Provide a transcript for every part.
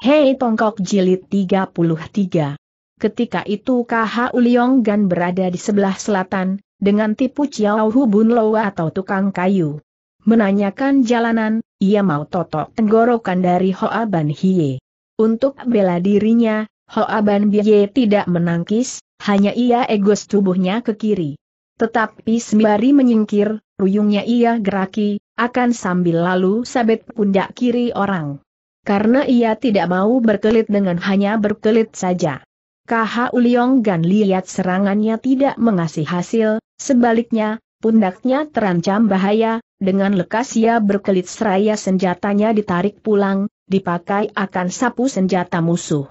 Hei Tongkok Jilid 33. Ketika itu KH Uliong Gan berada di sebelah selatan, dengan tipu Chiao Bun Lo atau tukang kayu. Menanyakan jalanan, ia mau totok tenggorokan dari Hoa Ban Hie. Untuk bela dirinya, Hoa Ban Hie tidak menangkis, hanya ia egos tubuhnya ke kiri. Tetapi sembari menyingkir, ruyungnya ia geraki, akan sambil lalu sabet pundak kiri orang. Karena ia tidak mau berkelit dengan hanya berkelit saja. KH Uliong Gan lihat serangannya tidak mengasih hasil, sebaliknya, pundaknya terancam bahaya, dengan lekas ia berkelit seraya senjatanya ditarik pulang, dipakai akan sapu senjata musuh.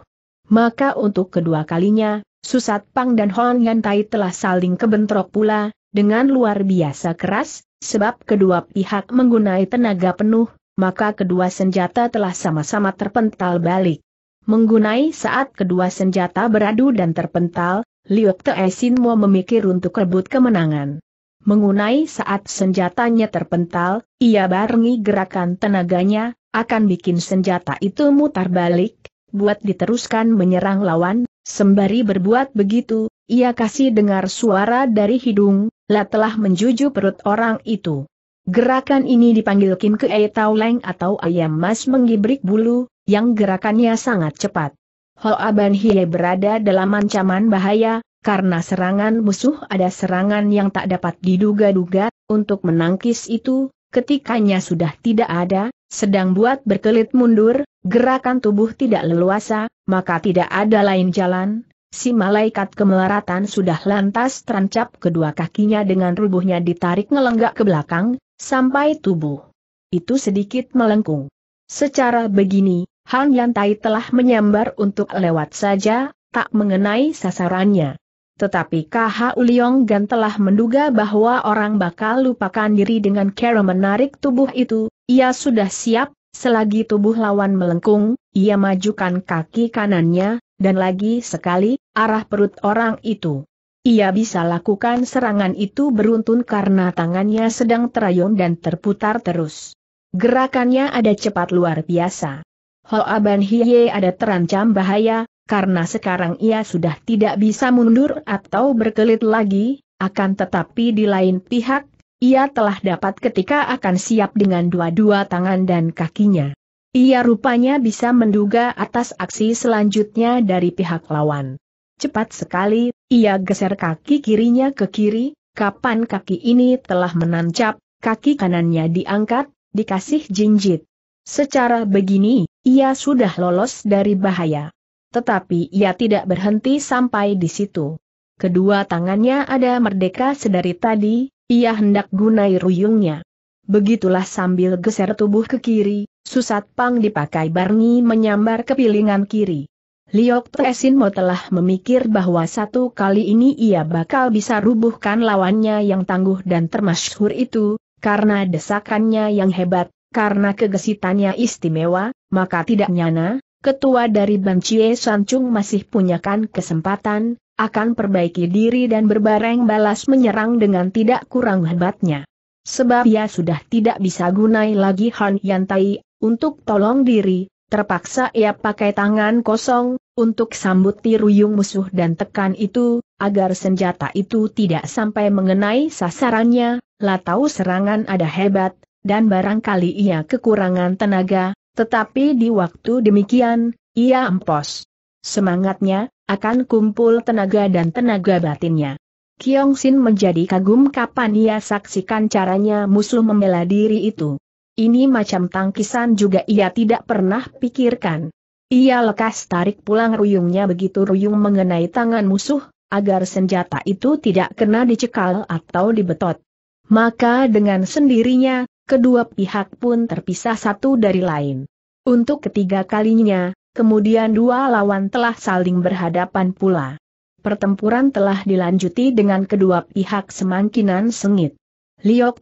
Maka untuk kedua kalinya, Susat Pang dan Hon Yantai telah saling kebentrok pula, dengan luar biasa keras, sebab kedua pihak menggunai tenaga penuh, maka kedua senjata telah sama-sama terpental balik. Menggunai saat kedua senjata beradu dan terpental, Liu Te Sinmo memikir untuk rebut kemenangan. Mengunai saat senjatanya terpental, ia barengi gerakan tenaganya, akan bikin senjata itu mutar balik, buat diteruskan menyerang lawan, sembari berbuat begitu, ia kasih dengar suara dari hidung, lah telah menjuju perut orang itu. Gerakan ini dipanggil Kim Kei Tau Leng atau Ayam Mas menggibrik bulu, yang gerakannya sangat cepat. Hoa Ban Hie berada dalam ancaman bahaya, karena serangan musuh ada serangan yang tak dapat diduga-duga, untuk menangkis itu, ketikanya sudah tidak ada, sedang buat berkelit mundur, gerakan tubuh tidak leluasa, maka tidak ada lain jalan, Si malaikat kemelaratan sudah lantas terancap kedua kakinya dengan rubuhnya ditarik ngelenggak ke belakang, sampai tubuh. Itu sedikit melengkung. Secara begini, Han Yantai telah menyambar untuk lewat saja, tak mengenai sasarannya. Tetapi KH Uliong Gan telah menduga bahwa orang bakal lupakan diri dengan cara menarik tubuh itu, ia sudah siap, selagi tubuh lawan melengkung, ia majukan kaki kanannya, dan lagi sekali, arah perut orang itu. Ia bisa lakukan serangan itu beruntun karena tangannya sedang terayun dan terputar terus. Gerakannya ada cepat luar biasa. Hoa Ban Hiye ada terancam bahaya, karena sekarang ia sudah tidak bisa mundur atau berkelit lagi, akan tetapi di lain pihak, ia telah dapat ketika akan siap dengan dua-dua tangan dan kakinya. Ia rupanya bisa menduga atas aksi selanjutnya dari pihak lawan. Cepat sekali, ia geser kaki kirinya ke kiri, kapan kaki ini telah menancap, kaki kanannya diangkat, dikasih jinjit. Secara begini, ia sudah lolos dari bahaya. Tetapi ia tidak berhenti sampai di situ. Kedua tangannya ada merdeka sedari tadi, ia hendak gunai ruyungnya. Begitulah sambil geser tubuh ke kiri, susat pang dipakai Barni menyambar pilingan kiri. Liok Tesinmo telah memikir bahwa satu kali ini ia bakal bisa rubuhkan lawannya yang tangguh dan termasyhur itu, karena desakannya yang hebat, karena kegesitannya istimewa, maka tidak nyana, ketua dari Bancie Sancung masih punyakan kesempatan, akan perbaiki diri dan berbareng balas menyerang dengan tidak kurang hebatnya. Sebab ia sudah tidak bisa gunai lagi Han Yantai, untuk tolong diri, Terpaksa ia pakai tangan kosong, untuk sambuti ruyung musuh dan tekan itu, agar senjata itu tidak sampai mengenai sasarannya, Lah tahu serangan ada hebat, dan barangkali ia kekurangan tenaga, tetapi di waktu demikian, ia empos. Semangatnya, akan kumpul tenaga dan tenaga batinnya. Kiong Sin menjadi kagum kapan ia saksikan caranya musuh membela diri itu. Ini macam tangkisan juga ia tidak pernah pikirkan. Ia lekas tarik pulang ruyungnya begitu ruyung mengenai tangan musuh, agar senjata itu tidak kena dicekal atau dibetot. Maka dengan sendirinya, kedua pihak pun terpisah satu dari lain. Untuk ketiga kalinya, kemudian dua lawan telah saling berhadapan pula. Pertempuran telah dilanjuti dengan kedua pihak semangkinan sengit. Liok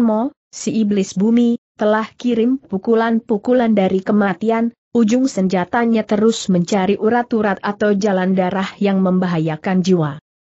Mo, si iblis bumi, telah kirim pukulan-pukulan dari kematian, ujung senjatanya terus mencari urat-urat atau jalan darah yang membahayakan jiwa.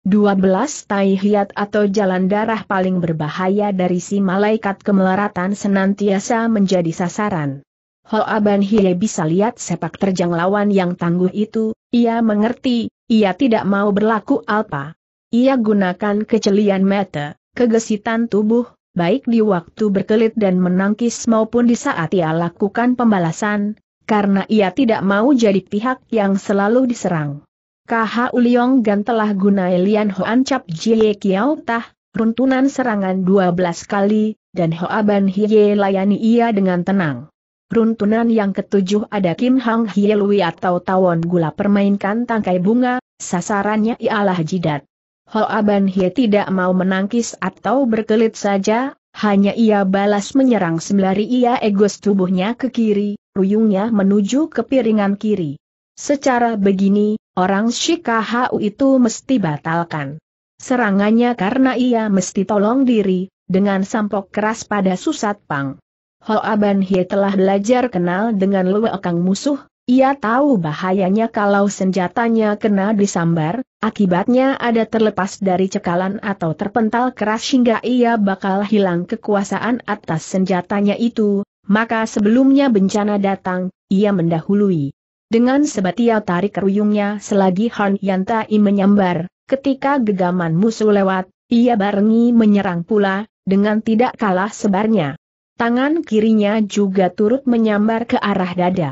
12 taihiat atau jalan darah paling berbahaya dari si malaikat kemelaratan senantiasa menjadi sasaran. Hoa Ban Hie bisa lihat sepak terjang lawan yang tangguh itu, ia mengerti, ia tidak mau berlaku alpa. Ia gunakan kecelian mata, kegesitan tubuh, baik di waktu berkelit dan menangkis maupun di saat ia lakukan pembalasan, karena ia tidak mau jadi pihak yang selalu diserang. KH Uliong Gan telah gunai Lian Hoan Cap Jie Kiao Tah, runtunan serangan 12 kali, dan Hoaban Hiye layani ia dengan tenang. Runtunan yang ketujuh ada Kim Hang Hie Lui atau Tawon Gula permainkan tangkai bunga, sasarannya ialah jidat. Hoa Ban tidak mau menangkis atau berkelit saja, hanya ia balas menyerang sembari ia egos tubuhnya ke kiri, ruyungnya menuju ke piringan kiri. Secara begini, orang Shikahu itu mesti batalkan. Serangannya karena ia mesti tolong diri, dengan sampok keras pada Susat Pang. Hoa Ban telah belajar kenal dengan luekang musuh, ia tahu bahayanya kalau senjatanya kena disambar, Akibatnya ada terlepas dari cekalan atau terpental keras hingga ia bakal hilang kekuasaan atas senjatanya itu, maka sebelumnya bencana datang, ia mendahului. Dengan sebatia tarik keruyungnya selagi Han Yantai menyambar, ketika gegaman musuh lewat, ia barengi menyerang pula, dengan tidak kalah sebarnya. Tangan kirinya juga turut menyambar ke arah dada.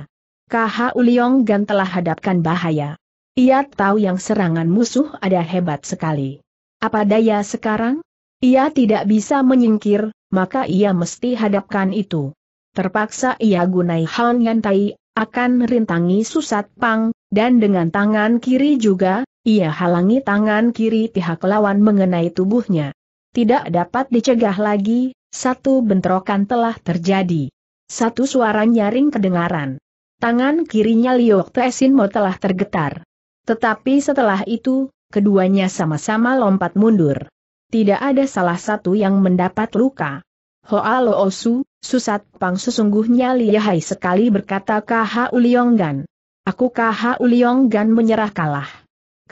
Kha Uliong Gan telah hadapkan bahaya. Ia tahu yang serangan musuh ada hebat sekali. Apa daya sekarang? Ia tidak bisa menyingkir, maka ia mesti hadapkan itu. Terpaksa ia gunai Han Yan Tai, akan rintangi Susat Pang, dan dengan tangan kiri juga, ia halangi tangan kiri pihak lawan mengenai tubuhnya. Tidak dapat dicegah lagi, satu bentrokan telah terjadi. Satu suara nyaring kedengaran. Tangan kirinya Liok Tesin Mo telah tergetar. Tetapi setelah itu, keduanya sama-sama lompat mundur. Tidak ada salah satu yang mendapat luka. Hoa Lo Osu, Susat Pang sesungguhnya lihai sekali berkata KH Ulionggan. Aku KH Ulionggan menyerah kalah.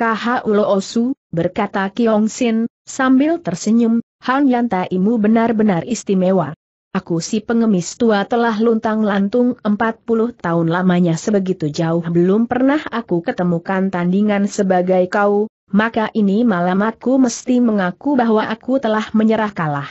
KH Uloosu, berkata Kiong Sin, sambil tersenyum, Han imu benar-benar istimewa. Aku si pengemis tua telah luntang-lantung 40 tahun lamanya sebegitu jauh belum pernah aku ketemukan tandingan sebagai kau, maka ini malam aku mesti mengaku bahwa aku telah menyerah kalah.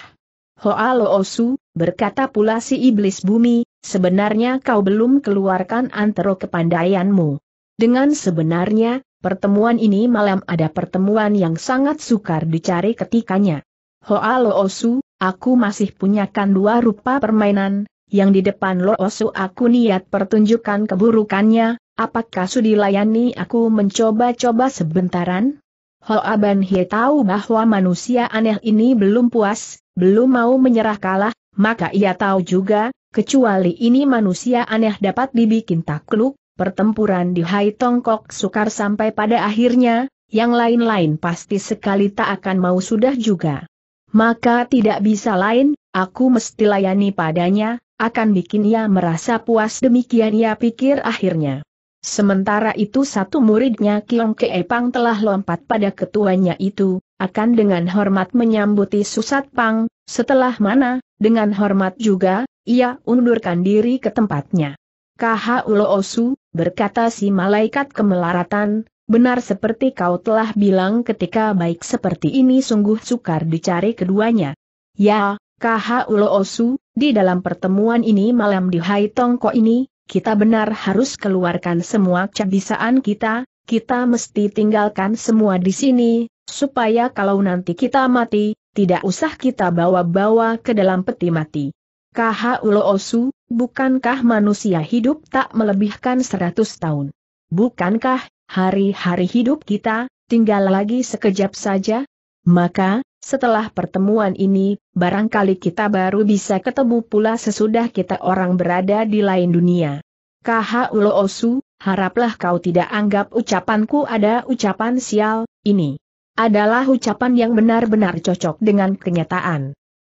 Hoalo Osu, berkata pula si iblis bumi, sebenarnya kau belum keluarkan antero kepandaianmu. Dengan sebenarnya, pertemuan ini malam ada pertemuan yang sangat sukar dicari ketikanya. Hoalo Osu, aku masih punyakan dua rupa permainan, yang di depan Loosu aku niat pertunjukkan keburukannya, apakah sudi layani aku mencoba-coba sebentaran? Hoa Ban Hie tahu bahwa manusia aneh ini belum puas, belum mau menyerah kalah, maka ia tahu juga, kecuali ini manusia aneh dapat dibikin takluk, pertempuran di Hai Tongkok sukar sampai pada akhirnya, yang lain-lain pasti sekali tak akan mau sudah juga maka tidak bisa lain, aku mesti layani padanya, akan bikin ia merasa puas demikian ia pikir akhirnya. Sementara itu satu muridnya Kiong Keepang telah lompat pada ketuanya itu, akan dengan hormat menyambuti Susat Pang, setelah mana, dengan hormat juga, ia undurkan diri ke tempatnya. Kaha Ulo Osu, berkata si malaikat kemelaratan, Benar seperti kau telah bilang ketika baik seperti ini sungguh sukar dicari keduanya. Ya, KH Ulo Osu, di dalam pertemuan ini malam di Hai Tongko ini, kita benar harus keluarkan semua kebisaan kita, kita mesti tinggalkan semua di sini, supaya kalau nanti kita mati, tidak usah kita bawa-bawa ke dalam peti mati. KH Ulo Osu, bukankah manusia hidup tak melebihkan 100 tahun? Bukankah hari-hari hidup kita, tinggal lagi sekejap saja. Maka, setelah pertemuan ini, barangkali kita baru bisa ketemu pula sesudah kita orang berada di lain dunia. KH Ulo Osu, haraplah kau tidak anggap ucapanku ada ucapan sial, ini adalah ucapan yang benar-benar cocok dengan kenyataan.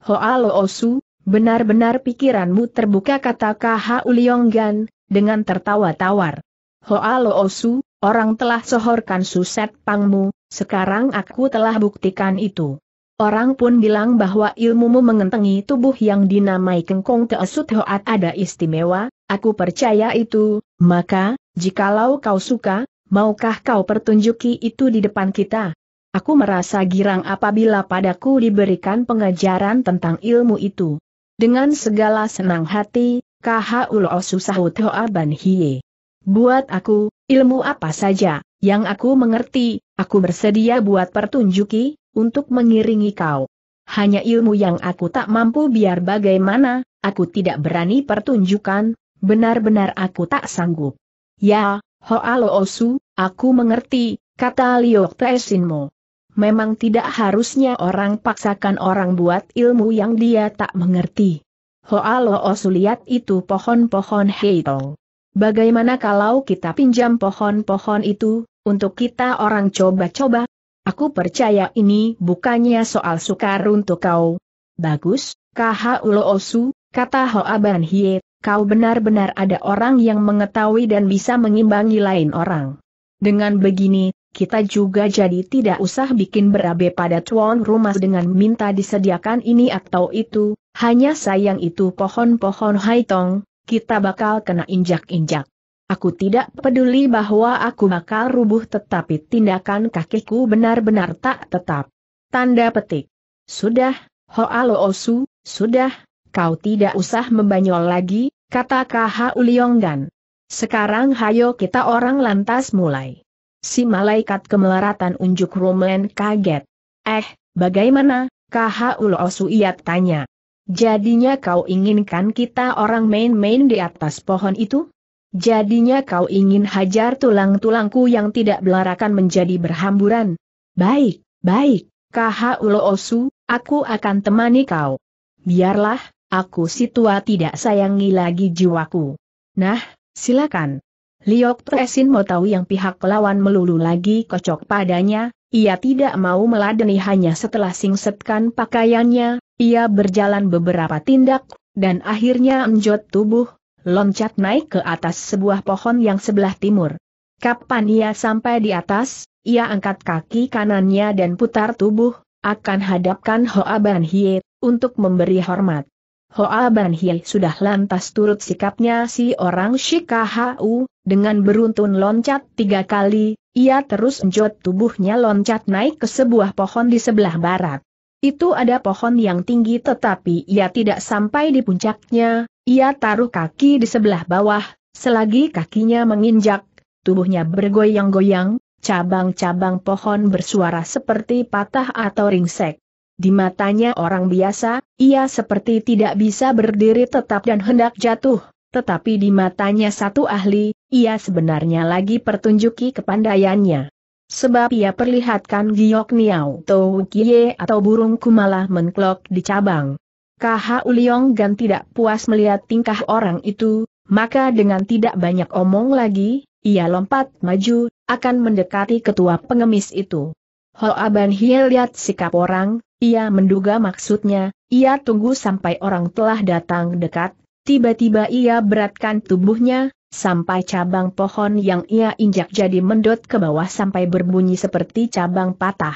Hoa Lo Osu, benar-benar pikiranmu terbuka kata KH gan dengan tertawa tawar. Hoa Lo Osu, Orang telah sohorkan suset pangmu, sekarang aku telah buktikan itu. Orang pun bilang bahwa ilmumu mengentengi tubuh yang dinamai Kengkong keesut Hoat ada istimewa, aku percaya itu, maka, jikalau kau suka, maukah kau pertunjuki itu di depan kita? Aku merasa girang apabila padaku diberikan pengajaran tentang ilmu itu. Dengan segala senang hati, Kaha Ulo Susahut Hoa Ban Hie. Buat aku, Ilmu apa saja, yang aku mengerti, aku bersedia buat pertunjuki, untuk mengiringi kau. Hanya ilmu yang aku tak mampu biar bagaimana, aku tidak berani pertunjukan, benar-benar aku tak sanggup. Ya, Osu, aku mengerti, kata Liok Tesinmo. Memang tidak harusnya orang paksakan orang buat ilmu yang dia tak mengerti. Osu lihat itu pohon-pohon heitong. Bagaimana kalau kita pinjam pohon-pohon itu, untuk kita orang coba-coba? Aku percaya ini bukannya soal sukar untuk kau. Bagus, Kaha ulo osu, kata Hoa Ban Hie, kau benar-benar ada orang yang mengetahui dan bisa mengimbangi lain orang. Dengan begini, kita juga jadi tidak usah bikin berabe pada tuan rumah dengan minta disediakan ini atau itu, hanya sayang itu pohon-pohon haitong, kita bakal kena injak-injak. Aku tidak peduli bahwa aku bakal rubuh tetapi tindakan kakiku benar-benar tak tetap. Tanda petik. Sudah, Hoa Osu, sudah, kau tidak usah membanyol lagi, kata KH Ulionggan. Sekarang hayo kita orang lantas mulai. Si malaikat kemelaratan unjuk rumen kaget. Eh, bagaimana, KH Uloosu ia tanya. Jadinya kau inginkan kita orang main-main di atas pohon itu? Jadinya kau ingin hajar tulang-tulangku yang tidak belarakan menjadi berhamburan? Baik, baik, Kaha Ulo Osu, aku akan temani kau. Biarlah, aku si tua tidak sayangi lagi jiwaku. Nah, silakan. Liok Tresin mau tahu yang pihak lawan melulu lagi kocok padanya, ia tidak mau meladeni hanya setelah singsetkan pakaiannya, ia berjalan beberapa tindak, dan akhirnya menjot tubuh, loncat naik ke atas sebuah pohon yang sebelah timur. Kapan ia sampai di atas, ia angkat kaki kanannya dan putar tubuh, akan hadapkan Hoa Ban Hie, untuk memberi hormat. Hoa Ban Hie sudah lantas turut sikapnya si orang Shikahau, dengan beruntun loncat tiga kali, ia terus enjot tubuhnya loncat naik ke sebuah pohon di sebelah barat. Itu ada pohon yang tinggi tetapi ia tidak sampai di puncaknya, ia taruh kaki di sebelah bawah, selagi kakinya menginjak, tubuhnya bergoyang-goyang, cabang-cabang pohon bersuara seperti patah atau ringsek. Di matanya orang biasa, ia seperti tidak bisa berdiri tetap dan hendak jatuh, tetapi di matanya satu ahli, ia sebenarnya lagi pertunjuki kepandaiannya. Sebab ia perlihatkan giok niau tou kie atau burung kumala menklok di cabang. Kha Uliong Gan tidak puas melihat tingkah orang itu, maka dengan tidak banyak omong lagi, ia lompat maju, akan mendekati ketua pengemis itu. Ho aban Hie lihat sikap orang, ia menduga maksudnya, ia tunggu sampai orang telah datang dekat, tiba-tiba ia beratkan tubuhnya, sampai cabang pohon yang ia injak jadi mendot ke bawah sampai berbunyi seperti cabang patah.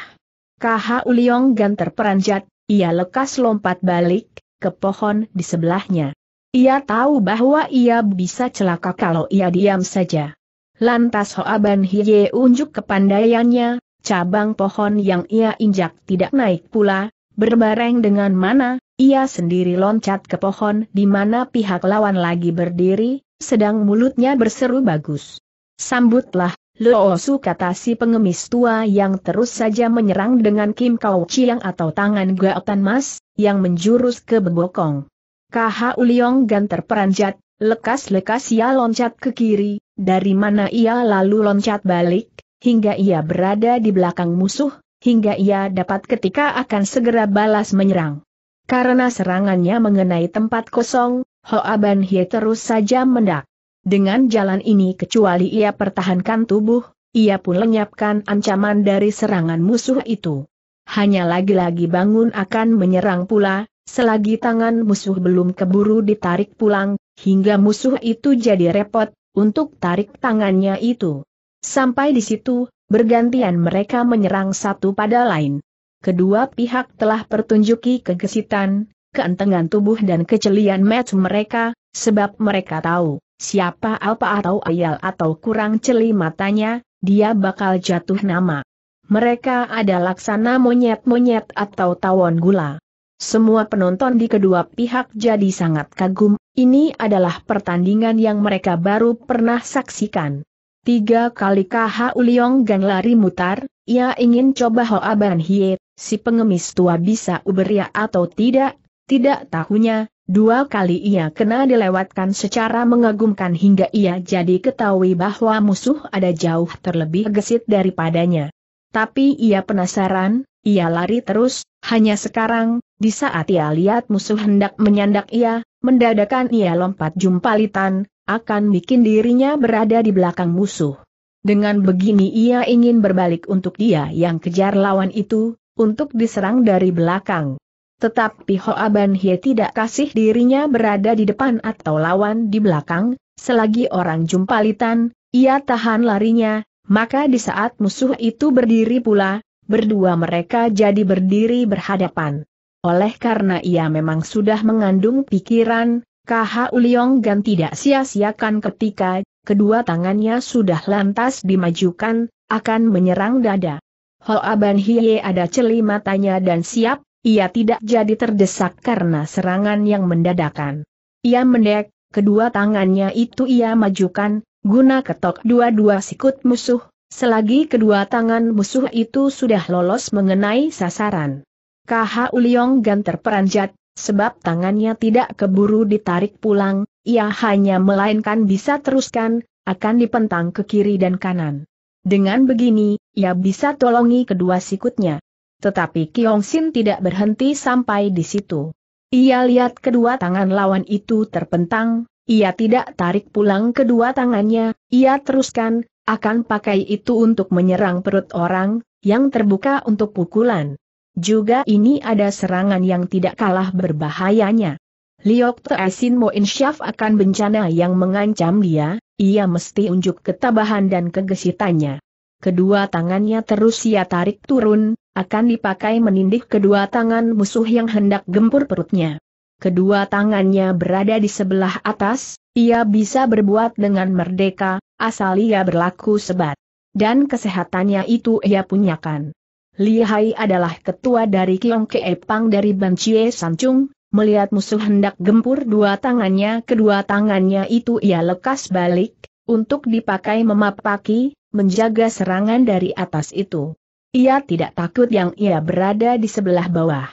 KH Uliong Gan terperanjat, ia lekas lompat balik, ke pohon di sebelahnya. Ia tahu bahwa ia bisa celaka kalau ia diam saja. Lantas Hoaban Hiye unjuk kepandaiannya, cabang pohon yang ia injak tidak naik pula, berbareng dengan mana, ia sendiri loncat ke pohon di mana pihak lawan lagi berdiri, sedang mulutnya berseru bagus. Sambutlah, Loosu kata si pengemis tua yang terus saja menyerang dengan Kim Kau Chiang atau tangan Gautan mas, yang menjurus ke bebokong. KH Uliong Gan terperanjat, lekas-lekas ia loncat ke kiri, dari mana ia lalu loncat balik, hingga ia berada di belakang musuh, hingga ia dapat ketika akan segera balas menyerang. Karena serangannya mengenai tempat kosong, Hoa Ban Hie terus saja mendak. Dengan jalan ini kecuali ia pertahankan tubuh, ia pun lenyapkan ancaman dari serangan musuh itu. Hanya lagi-lagi bangun akan menyerang pula, selagi tangan musuh belum keburu ditarik pulang, hingga musuh itu jadi repot, untuk tarik tangannya itu. Sampai di situ, bergantian mereka menyerang satu pada lain. Kedua pihak telah pertunjuki kegesitan, keentengan tubuh dan kecelian match mereka, sebab mereka tahu, siapa Alpa atau Ayal atau kurang celi matanya, dia bakal jatuh nama. Mereka ada laksana monyet-monyet atau tawon gula. Semua penonton di kedua pihak jadi sangat kagum, ini adalah pertandingan yang mereka baru pernah saksikan. Tiga kali KH Uliong Gan lari mutar, ia ingin coba Hoa Ban Hie, si pengemis tua bisa uberia ya atau tidak, tidak tahunya, dua kali ia kena dilewatkan secara mengagumkan hingga ia jadi ketahui bahwa musuh ada jauh terlebih gesit daripadanya. Tapi ia penasaran, ia lari terus, hanya sekarang, di saat ia lihat musuh hendak menyandak ia, mendadakan ia lompat jumpalitan, akan bikin dirinya berada di belakang musuh. Dengan begini ia ingin berbalik untuk dia yang kejar lawan itu, untuk diserang dari belakang. Tetapi Hoa Ban Hie tidak kasih dirinya berada di depan atau lawan di belakang, selagi orang jumpalitan, ia tahan larinya, maka di saat musuh itu berdiri pula, berdua mereka jadi berdiri berhadapan. Oleh karena ia memang sudah mengandung pikiran, KH Uliong Gan tidak sia-siakan ketika kedua tangannya sudah lantas dimajukan, akan menyerang dada. Hoa Ban Hie ada celi matanya dan siap ia tidak jadi terdesak karena serangan yang mendadakan. Ia mendek, kedua tangannya itu ia majukan, guna ketok dua-dua sikut musuh, selagi kedua tangan musuh itu sudah lolos mengenai sasaran. KH Uliong Gan terperanjat, sebab tangannya tidak keburu ditarik pulang, ia hanya melainkan bisa teruskan, akan dipentang ke kiri dan kanan. Dengan begini, ia bisa tolongi kedua sikutnya. Tetapi Kiong Sin tidak berhenti sampai di situ. Ia lihat kedua tangan lawan itu terpentang, ia tidak tarik pulang kedua tangannya, ia teruskan, akan pakai itu untuk menyerang perut orang, yang terbuka untuk pukulan. Juga ini ada serangan yang tidak kalah berbahayanya. Liok Teasin Mo Insyaf akan bencana yang mengancam dia, ia mesti unjuk ketabahan dan kegesitannya. Kedua tangannya terus ia tarik turun, akan dipakai menindih kedua tangan musuh yang hendak gempur perutnya. Kedua tangannya berada di sebelah atas, ia bisa berbuat dengan merdeka, asal ia berlaku sebat. Dan kesehatannya itu ia punyakan. Lihai adalah ketua dari Kiong Keepang dari San Chung. melihat musuh hendak gempur dua tangannya, kedua tangannya itu ia lekas balik, untuk dipakai memapaki, menjaga serangan dari atas itu. Ia tidak takut yang ia berada di sebelah bawah.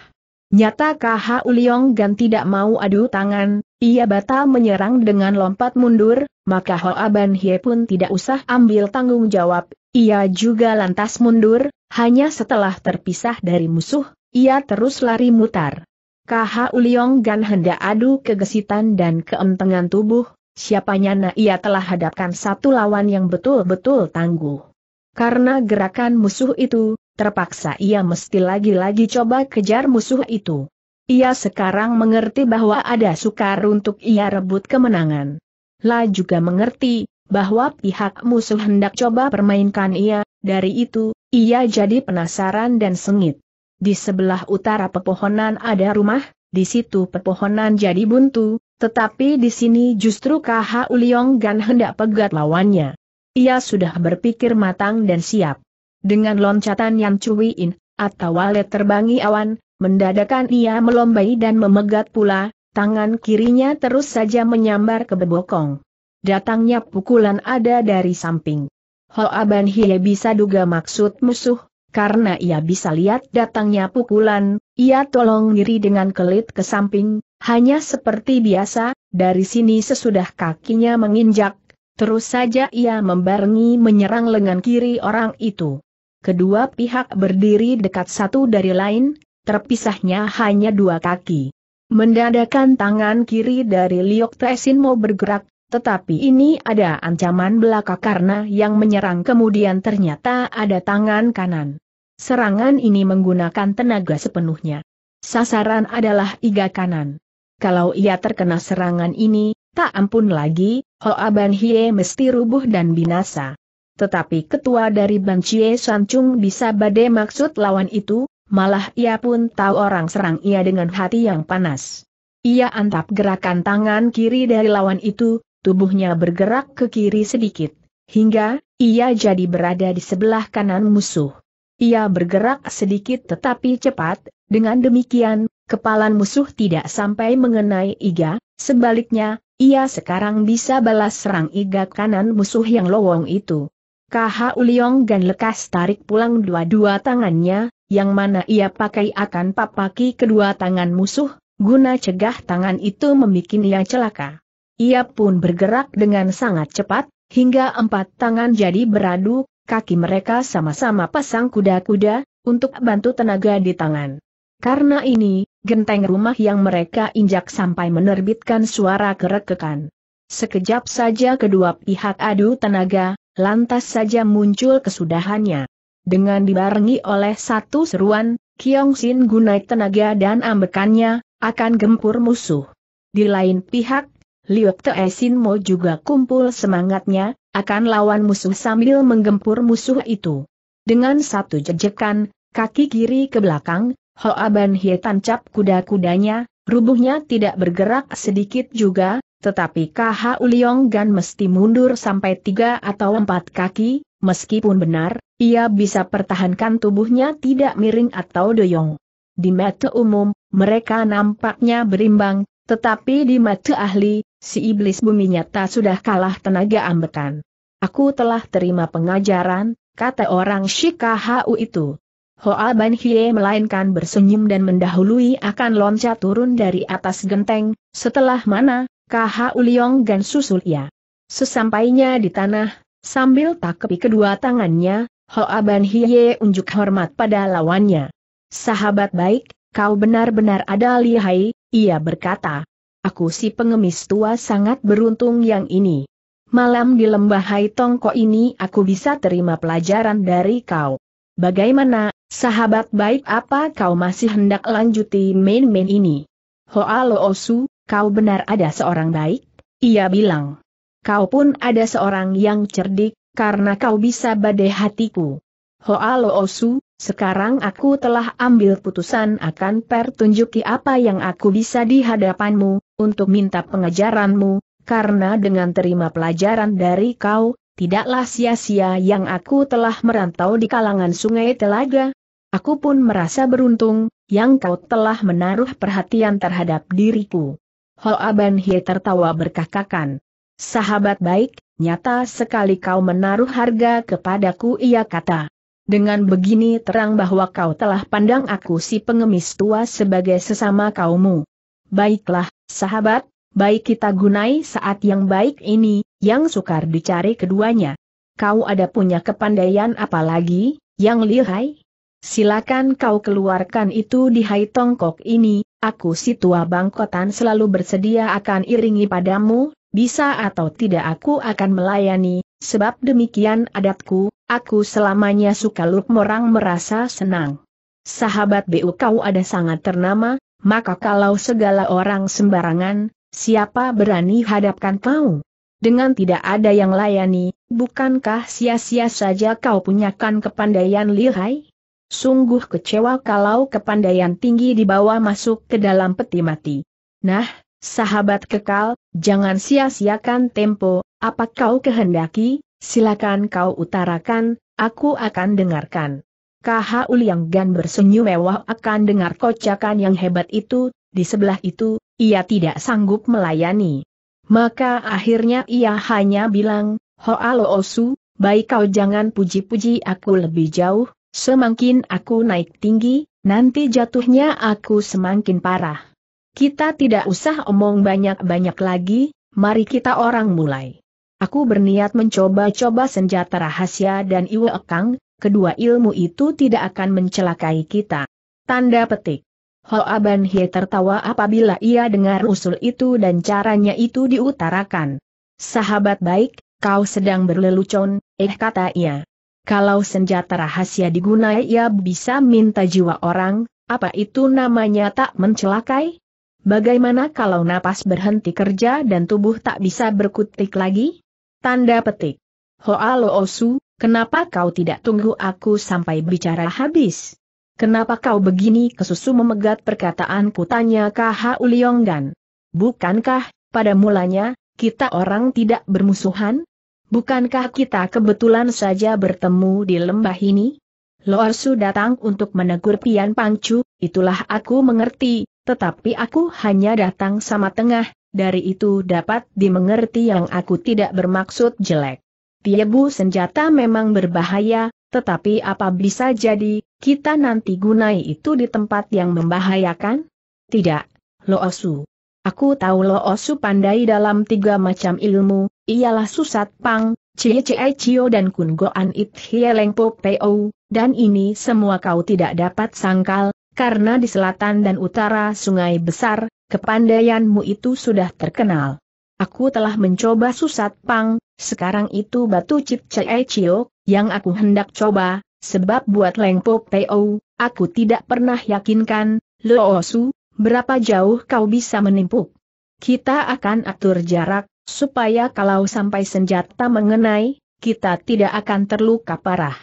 Nyata KH Uliong Gan tidak mau adu tangan, ia batal menyerang dengan lompat mundur, maka Hoa Ban Hie pun tidak usah ambil tanggung jawab, ia juga lantas mundur, hanya setelah terpisah dari musuh, ia terus lari mutar. KH Uliong Gan hendak adu kegesitan dan keempengan tubuh, siapanya na ia telah hadapkan satu lawan yang betul-betul tangguh. Karena gerakan musuh itu, terpaksa ia mesti lagi-lagi coba kejar musuh itu. Ia sekarang mengerti bahwa ada sukar untuk ia rebut kemenangan. La juga mengerti, bahwa pihak musuh hendak coba permainkan ia, dari itu, ia jadi penasaran dan sengit. Di sebelah utara pepohonan ada rumah, di situ pepohonan jadi buntu, tetapi di sini justru KH Uliong Gan hendak pegat lawannya. Ia sudah berpikir matang dan siap. Dengan loncatan yang cuwiin, atau walet terbangi awan, mendadakan ia melombai dan memegat pula, tangan kirinya terus saja menyambar ke bebokong. Datangnya pukulan ada dari samping. Hoa Hie bisa duga maksud musuh, karena ia bisa lihat datangnya pukulan, ia tolong diri dengan kelit ke samping, hanya seperti biasa, dari sini sesudah kakinya menginjak, Terus saja ia membarengi menyerang lengan kiri orang itu. Kedua pihak berdiri dekat satu dari lain, terpisahnya hanya dua kaki. Mendadakan tangan kiri dari Liok Tresin mau bergerak, tetapi ini ada ancaman belaka karena yang menyerang kemudian ternyata ada tangan kanan. Serangan ini menggunakan tenaga sepenuhnya. Sasaran adalah iga kanan. Kalau ia terkena serangan ini, tak ampun lagi, Hoa Ban Hie mesti rubuh dan binasa. Tetapi ketua dari Ban Chie Sancung bisa badai maksud lawan itu, malah ia pun tahu orang serang ia dengan hati yang panas. Ia antap gerakan tangan kiri dari lawan itu, tubuhnya bergerak ke kiri sedikit, hingga ia jadi berada di sebelah kanan musuh. Ia bergerak sedikit tetapi cepat, dengan demikian, kepalan musuh tidak sampai mengenai iga, sebaliknya, ia sekarang bisa balas serang iga kanan musuh yang lowong itu. KH Uliong Gan lekas tarik pulang dua-dua tangannya, yang mana ia pakai akan papaki kedua tangan musuh, guna cegah tangan itu membuat ia celaka. Ia pun bergerak dengan sangat cepat, hingga empat tangan jadi beradu, kaki mereka sama-sama pasang kuda-kuda, untuk bantu tenaga di tangan. Karena ini, Genteng rumah yang mereka injak sampai menerbitkan suara kerekekan. Sekejap saja kedua pihak adu tenaga, lantas saja muncul kesudahannya. Dengan dibarengi oleh satu seruan, Kiong Sin gunai tenaga dan ambekannya, akan gempur musuh. Di lain pihak, Liu Te Sin Mo juga kumpul semangatnya, akan lawan musuh sambil menggempur musuh itu. Dengan satu jejekan, kaki kiri ke belakang, Hoa Ban Hie tancap kuda-kudanya, rubuhnya tidak bergerak sedikit juga, tetapi KH Uliong Gan mesti mundur sampai tiga atau empat kaki, meskipun benar, ia bisa pertahankan tubuhnya tidak miring atau doyong. Di mata umum, mereka nampaknya berimbang, tetapi di mata ahli, si iblis bumi nyata sudah kalah tenaga ambekan. Aku telah terima pengajaran, kata orang U itu. Hoa Ban Hie melainkan bersenyum dan mendahului akan loncat turun dari atas genteng, setelah mana, KH Uliong Gan susul ia. Sesampainya di tanah, sambil takepi kedua tangannya, Hoa Ban Hie unjuk hormat pada lawannya. Sahabat baik, kau benar-benar ada lihai, ia berkata. Aku si pengemis tua sangat beruntung yang ini. Malam di lembah Hai Tongko ini aku bisa terima pelajaran dari kau. Bagaimana, Sahabat baik apa kau masih hendak lanjuti main-main ini? Hoa Lo Osu, kau benar ada seorang baik? Ia bilang. Kau pun ada seorang yang cerdik, karena kau bisa badai hatiku. Hoa Lo Osu, sekarang aku telah ambil putusan akan pertunjuki apa yang aku bisa di hadapanmu, untuk minta pengajaranmu, karena dengan terima pelajaran dari kau, tidaklah sia-sia yang aku telah merantau di kalangan sungai telaga, Aku pun merasa beruntung, yang kau telah menaruh perhatian terhadap diriku. Hoa Ban Hie tertawa berkakakan. Sahabat baik, nyata sekali kau menaruh harga kepadaku ia kata. Dengan begini terang bahwa kau telah pandang aku si pengemis tua sebagai sesama kaummu. Baiklah, sahabat, baik kita gunai saat yang baik ini, yang sukar dicari keduanya. Kau ada punya kepandaian apalagi, yang lihai, Silakan kau keluarkan itu di hai tongkok ini, aku si tua bangkotan selalu bersedia akan iringi padamu, bisa atau tidak aku akan melayani, sebab demikian adatku, aku selamanya suka lup morang merasa senang. Sahabat BU kau ada sangat ternama, maka kalau segala orang sembarangan, siapa berani hadapkan kau? Dengan tidak ada yang layani, bukankah sia-sia saja kau punyakan kepandaian lihai? Sungguh kecewa kalau kepandaian tinggi dibawa masuk ke dalam peti mati. Nah, sahabat kekal, jangan sia-siakan tempo, apa kau kehendaki, silakan kau utarakan, aku akan dengarkan. KH Uliang Gan bersenyum mewah akan dengar kocakan yang hebat itu, di sebelah itu, ia tidak sanggup melayani. Maka akhirnya ia hanya bilang, ho Osu, baik kau jangan puji-puji aku lebih jauh, Semakin aku naik tinggi, nanti jatuhnya aku semakin parah. Kita tidak usah omong banyak-banyak lagi, mari kita orang mulai. Aku berniat mencoba-coba senjata rahasia dan Iwe Ekang, kedua ilmu itu tidak akan mencelakai kita. Tanda petik. Hoa Ban Hie tertawa apabila ia dengar usul itu dan caranya itu diutarakan. Sahabat baik, kau sedang berlelucon, eh kata ia. Kalau senjata rahasia digunai ia bisa minta jiwa orang, apa itu namanya tak mencelakai? Bagaimana kalau napas berhenti kerja dan tubuh tak bisa berkutik lagi? Tanda petik. Hoa Lo Osu, kenapa kau tidak tunggu aku sampai bicara habis? Kenapa kau begini kesusu memegat perkataanku tanya KH Ulionggan? Bukankah, pada mulanya, kita orang tidak bermusuhan? Bukankah kita kebetulan saja bertemu di lembah ini? Loarsu datang untuk menegur Pian Pangcu, itulah aku mengerti, tetapi aku hanya datang sama tengah, dari itu dapat dimengerti yang aku tidak bermaksud jelek. Tiebu senjata memang berbahaya, tetapi apa bisa jadi, kita nanti gunai itu di tempat yang membahayakan? Tidak, Loosu. Aku tahu Loosu pandai dalam tiga macam ilmu, ialah Susat Pang, Cie Cie Cio dan Kun Goan It Hieleng Po Peo, dan ini semua kau tidak dapat sangkal, karena di selatan dan utara sungai besar, kepandaianmu itu sudah terkenal. Aku telah mencoba Susat Pang, sekarang itu batu Cip Cie Cio, yang aku hendak coba, sebab buat lengpo Po Peo, aku tidak pernah yakinkan, Loosu, berapa jauh kau bisa menimpuk. Kita akan atur jarak, Supaya kalau sampai senjata mengenai, kita tidak akan terluka parah.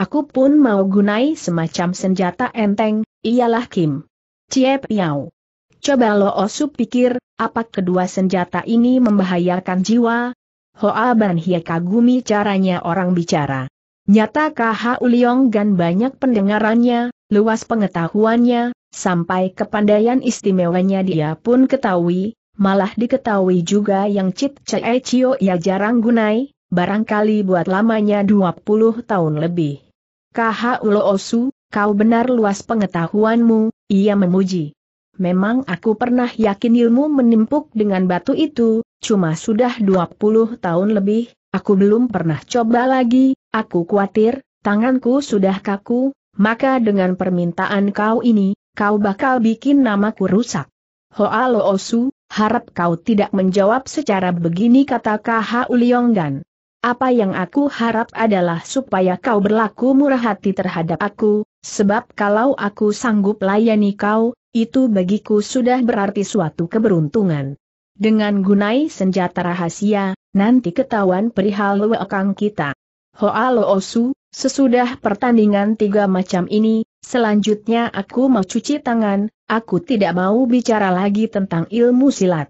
Aku pun mau gunai semacam senjata enteng, ialah Kim. Ciep Yao. Coba lo osup pikir, apa kedua senjata ini membahayakan jiwa? Hoa Ban Hie kagumi caranya orang bicara. Nyata KH Uliong Gan banyak pendengarannya, luas pengetahuannya, sampai kepandaian istimewanya dia pun ketahui, Malah diketahui juga yang Cip Chee cio ya jarang gunai, barangkali buat lamanya 20 tahun lebih. Kaha Ulo Osu, kau benar luas pengetahuanmu, ia memuji. Memang aku pernah yakin ilmu menimpuk dengan batu itu, cuma sudah 20 tahun lebih, aku belum pernah coba lagi, aku khawatir, tanganku sudah kaku, maka dengan permintaan kau ini, kau bakal bikin namaku rusak. Hoa osu harap kau tidak menjawab secara begini kata KH Ulionggan. Apa yang aku harap adalah supaya kau berlaku murah hati terhadap aku, sebab kalau aku sanggup layani kau, itu bagiku sudah berarti suatu keberuntungan. Dengan gunai senjata rahasia, nanti ketahuan perihal luakang kita. Hoa Loosu, sesudah pertandingan tiga macam ini, selanjutnya aku mau cuci tangan, aku tidak mau bicara lagi tentang ilmu silat.